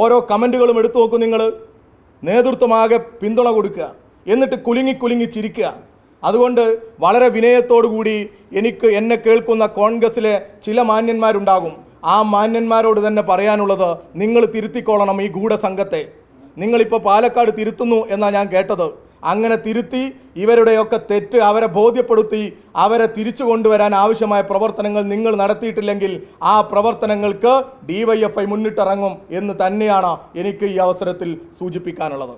ഓരോ കമൻറ്റുകളും എടുത്തു നോക്കും നിങ്ങൾ നേതൃത്വമാകെ പിന്തുണ കൊടുക്കുക എന്നിട്ട് കുലുങ്ങി കുലുങ്ങി ചിരിക്കുക അതുകൊണ്ട് വളരെ കൂടി എനിക്ക് എന്നെ കേൾക്കുന്ന കോൺഗ്രസ്സിലെ ചില മാന്യന്മാരുണ്ടാകും ആ മാന്യന്മാരോട് തന്നെ പറയാനുള്ളത് നിങ്ങൾ തിരുത്തിക്കൊള്ളണം ഈ ഗൂഢസംഘത്തെ നിങ്ങളിപ്പോൾ പാലക്കാട് തിരുത്തുന്നു എന്നാണ് ഞാൻ കേട്ടത് അങ്ങനെ തിരുത്തി ഇവരുടെയൊക്കെ തെറ്റ് അവരെ ബോധ്യപ്പെടുത്തി അവരെ തിരിച്ചു കൊണ്ടുവരാൻ ആവശ്യമായ പ്രവർത്തനങ്ങൾ നിങ്ങൾ നടത്തിയിട്ടില്ലെങ്കിൽ ആ പ്രവർത്തനങ്ങൾക്ക് ഡിവൈഎഫ്ഐ മുന്നിട്ടിറങ്ങും എന്ന് തന്നെയാണ് എനിക്ക് ഈ അവസരത്തിൽ സൂചിപ്പിക്കാനുള്ളത്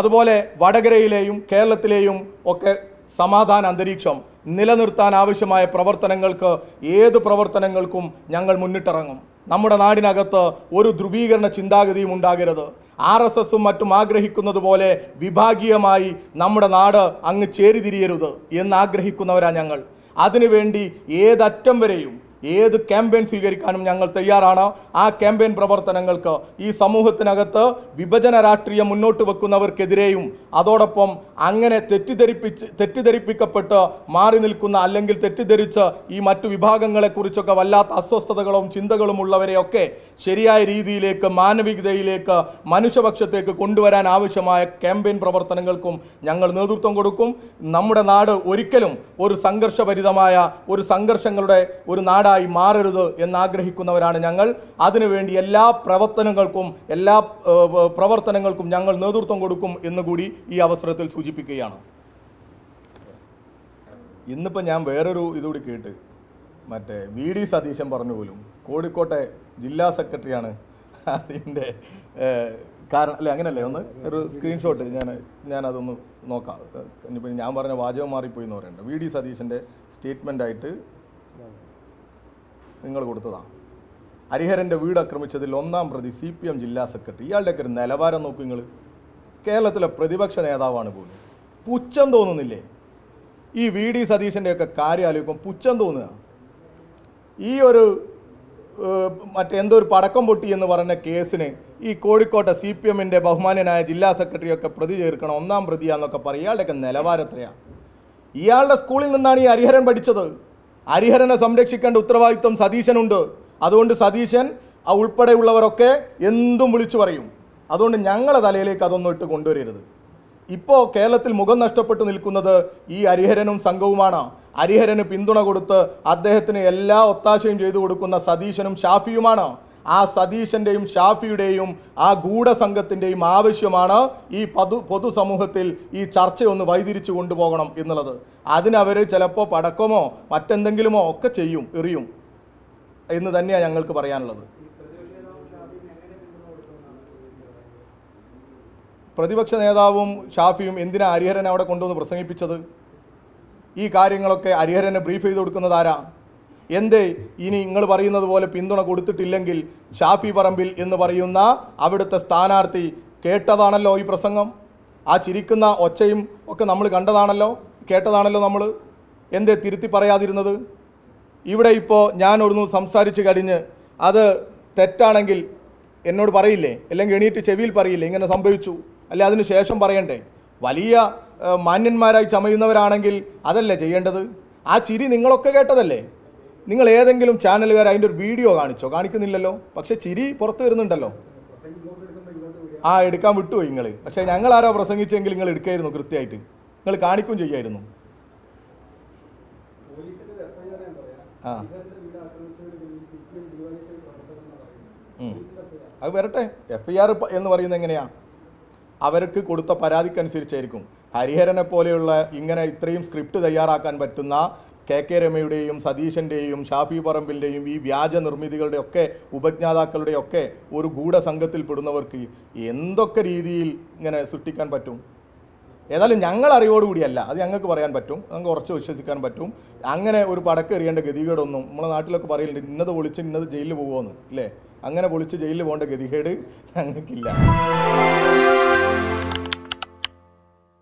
അതുപോലെ വടകരയിലെയും കേരളത്തിലെയും ഒക്കെ സമാധാന അന്തരീക്ഷം നിലനിർത്താൻ ആവശ്യമായ പ്രവർത്തനങ്ങൾക്ക് ഏത് പ്രവർത്തനങ്ങൾക്കും ഞങ്ങൾ മുന്നിട്ടിറങ്ങും നമ്മുടെ നാടിനകത്ത് ഒരു ധ്രുവീകരണ ചിന്താഗതിയും ഉണ്ടാകരുത് ആർ എസ് എസും മറ്റും ആഗ്രഹിക്കുന്നത് പോലെ വിഭാഗീയമായി നമ്മുടെ നാട് അങ്ങ് ചേരിതിരിയരുത് എന്നാഗ്രഹിക്കുന്നവരാണ് ഞങ്ങൾ അതിനുവേണ്ടി ഏതറ്റം വരെയും ഏത് ക്യാമ്പയിൻ സ്വീകരിക്കാനും ഞങ്ങൾ തയ്യാറാണ് ആ ക്യാമ്പയിൻ പ്രവർത്തനങ്ങൾക്ക് ഈ സമൂഹത്തിനകത്ത് വിഭജന രാഷ്ട്രീയം മുന്നോട്ട് വെക്കുന്നവർക്കെതിരെയും അതോടൊപ്പം അങ്ങനെ തെറ്റിദ്ധരിപ്പിച്ച് തെറ്റിദ്ധരിപ്പിക്കപ്പെട്ട് മാറി നിൽക്കുന്ന അല്ലെങ്കിൽ തെറ്റിദ്ധരിച്ച് ഈ മറ്റു വിഭാഗങ്ങളെക്കുറിച്ചൊക്കെ വല്ലാത്ത അസ്വസ്ഥതകളും ചിന്തകളും ഉള്ളവരെയൊക്കെ ശരിയായ രീതിയിലേക്ക് മാനവികതയിലേക്ക് മനുഷ്യപക്ഷത്തേക്ക് കൊണ്ടുവരാൻ ആവശ്യമായ ക്യാമ്പയിൻ പ്രവർത്തനങ്ങൾക്കും ഞങ്ങൾ നേതൃത്വം കൊടുക്കും നമ്മുടെ നാട് ഒരിക്കലും ഒരു സംഘർഷഭരിതമായ ഒരു സംഘർഷങ്ങളുടെ ഒരു നാടാണ് ഇടയായി മാറരുത് എന്നാഗ്രഹിക്കുന്നവരാണ് ഞങ്ങൾ അതിനുവേണ്ടി എല്ലാ പ്രവർത്തനങ്ങൾക്കും എല്ലാ പ്രവർത്തനങ്ങൾക്കും ഞങ്ങൾ നേതൃത്വം കൊടുക്കും എന്നുകൂടി ഈ അവസരത്തിൽ സൂചിപ്പിക്കുകയാണ് ഇന്നിപ്പോൾ ഞാൻ വേറൊരു ഇതുകൂടി കേട്ട് മറ്റേ വി ഡി സതീശൻ പറഞ്ഞു പോലും കോഴിക്കോട്ടെ ജില്ലാ സെക്രട്ടറിയാണ് അതിൻ്റെ കാരണം അല്ല അങ്ങനല്ലേ ഒന്ന് ഒരു സ്ക്രീൻഷോട്ട് ഞാൻ ഞാനതൊന്ന് നോക്കാം ഇനിയിപ്പോൾ ഞാൻ പറഞ്ഞ വാചകം മാറിപ്പോയി എന്ന് പറയുന്നുണ്ട് വി ഡി സതീശൻ്റെ സ്റ്റേറ്റ്മെൻ്റായിട്ട് നിങ്ങൾ കൊടുത്തതാണ് ഹരിഹരൻ്റെ വീട് ആക്രമിച്ചതിൽ ഒന്നാം പ്രതി സി പി എം ജില്ലാ സെക്രട്ടറി ഇയാളുടെയൊക്കെ ഒരു നിലവാരം നോക്കൂ നിങ്ങൾ കേരളത്തിലെ പ്രതിപക്ഷ നേതാവാണ് പോലും പുച്ഛം തോന്നുന്നില്ലേ ഈ വി ഡി സതീശൻ്റെയൊക്കെ കാര്യം ആലോചിക്കും പുച്ഛം തോന്നുക ഈ ഒരു മറ്റെന്തോ ഒരു പടക്കം പൊട്ടി എന്ന് പറഞ്ഞ കേസിന് ഈ കോഴിക്കോട്ടെ സി പി എമ്മിൻ്റെ ബഹുമാനനായ ജില്ലാ സെക്രട്ടറിയൊക്കെ പ്രതി ചേർക്കണം ഒന്നാം പ്രതിയാന്നൊക്കെ പറയും ഇയാളുടെയൊക്കെ നിലവാരത്രയാണ് ഇയാളുടെ സ്കൂളിൽ നിന്നാണ് ഈ ഹരിഹരൻ പഠിച്ചത് ഹരിഹരനെ സംരക്ഷിക്കേണ്ട ഉത്തരവാദിത്വം സതീശനുണ്ട് അതുകൊണ്ട് സതീശൻ ആ ഉൾപ്പെടെയുള്ളവരൊക്കെ എന്തും വിളിച്ചു പറയും അതുകൊണ്ട് ഞങ്ങളെ തലയിലേക്ക് അതൊന്നും ഇട്ട് കൊണ്ടുവരരുത് ഇപ്പോൾ കേരളത്തിൽ മുഖം നഷ്ടപ്പെട്ടു നിൽക്കുന്നത് ഈ ഹരിഹരനും സംഘവുമാണ് ഹരിഹരന് പിന്തുണ കൊടുത്ത് അദ്ദേഹത്തിന് എല്ലാ ഒത്താശയും ചെയ്തു കൊടുക്കുന്ന സതീശനും ഷാഫിയുമാണ് ആ സതീശൻ്റെയും ഷാഫിയുടെയും ആ ഗൂഢസംഘത്തിൻ്റെയും ആവശ്യമാണ് ഈ പൊതു പൊതുസമൂഹത്തിൽ ഈ ചർച്ചയൊന്ന് വൈതിരിച്ചു കൊണ്ടുപോകണം എന്നുള്ളത് അതിനവർ ചിലപ്പോൾ പടക്കമോ മറ്റെന്തെങ്കിലുമോ ഒക്കെ ചെയ്യും എറിയും എന്ന് തന്നെയാണ് ഞങ്ങൾക്ക് പറയാനുള്ളത് പ്രതിപക്ഷ നേതാവും ഷാഫിയും എന്തിനാ ഹരിഹരൻ അവിടെ കൊണ്ടുവന്ന് പ്രസംഗിപ്പിച്ചത് ഈ കാര്യങ്ങളൊക്കെ ഹരിഹരനെ ബ്രീഫ് ചെയ്ത് കൊടുക്കുന്നത് ആരാ എന്തേ ഇനി നിങ്ങൾ പറയുന്നത് പോലെ പിന്തുണ കൊടുത്തിട്ടില്ലെങ്കിൽ ഷാഫി പറമ്പിൽ എന്ന് പറയുന്ന അവിടുത്തെ സ്ഥാനാർത്ഥി കേട്ടതാണല്ലോ ഈ പ്രസംഗം ആ ചിരിക്കുന്ന ഒച്ചയും ഒക്കെ നമ്മൾ കണ്ടതാണല്ലോ കേട്ടതാണല്ലോ നമ്മൾ എന്തേ തിരുത്തി പറയാതിരുന്നത് ഇവിടെ ഇപ്പോൾ ഒരു സംസാരിച്ചു കഴിഞ്ഞ് അത് തെറ്റാണെങ്കിൽ എന്നോട് പറയില്ലേ അല്ലെങ്കിൽ എണീറ്റ് ചെവിയിൽ പറയില്ലേ ഇങ്ങനെ സംഭവിച്ചു അല്ലെ അതിന് ശേഷം പറയണ്ടേ വലിയ മാന്യന്മാരായി ചമയുന്നവരാണെങ്കിൽ അതല്ലേ ചെയ്യേണ്ടത് ആ ചിരി നിങ്ങളൊക്കെ കേട്ടതല്ലേ നിങ്ങൾ ഏതെങ്കിലും ചാനലുകാർ അതിൻ്റെ ഒരു വീഡിയോ കാണിച്ചോ കാണിക്കുന്നില്ലല്ലോ പക്ഷേ ചിരി പുറത്ത് വരുന്നുണ്ടല്ലോ ആ എടുക്കാൻ വിട്ടുപോയി നിങ്ങൾ പക്ഷേ ഞങ്ങൾ ആരോ പ്രസംഗിച്ചെങ്കിൽ നിങ്ങൾ എടുക്കായിരുന്നു കൃത്യമായിട്ട് നിങ്ങൾ കാണിക്കും ചെയ്യായിരുന്നു ആ അത് വരട്ടെ എഫ് ഐ ആർ എന്ന് പറയുന്നത് എങ്ങനെയാ അവർക്ക് കൊടുത്ത പരാതിക്കനുസരിച്ചായിരിക്കും ഹരിഹരനെ പോലെയുള്ള ഇങ്ങനെ ഇത്രയും സ്ക്രിപ്റ്റ് തയ്യാറാക്കാൻ പറ്റുന്ന കെ കെ രമയുടെയും സതീശൻ്റെയും ഷാഫി പറമ്പിൻ്റെയും ഈ വ്യാജ നിർമ്മിതികളുടെ ഒക്കെ ഉപജ്ഞാതാക്കളുടെ ഒക്കെ ഒരു ഗൂഢസംഘത്തിൽ പെടുന്നവർക്ക് എന്തൊക്കെ രീതിയിൽ ഇങ്ങനെ സൃഷ്ടിക്കാൻ പറ്റും ഏതായാലും ഞങ്ങൾ അറിവോടുകൂടിയല്ല അത് ഞങ്ങൾക്ക് പറയാൻ പറ്റും ഞങ്ങൾക്ക് ഉറച്ച് വിശ്വസിക്കാൻ പറ്റും അങ്ങനെ ഒരു പടക്ക് എറിയേണ്ട ഗതികേടൊന്നും നമ്മളെ നാട്ടിലൊക്കെ പറയലുണ്ട് ഇന്നത് പൊളിച്ച് ഇന്നത് ജയിലിൽ പോകുമെന്ന് അല്ലേ അങ്ങനെ പൊളിച്ച് ജയിലിൽ പോകേണ്ട ഗതികേട് ഞങ്ങൾക്കില്ല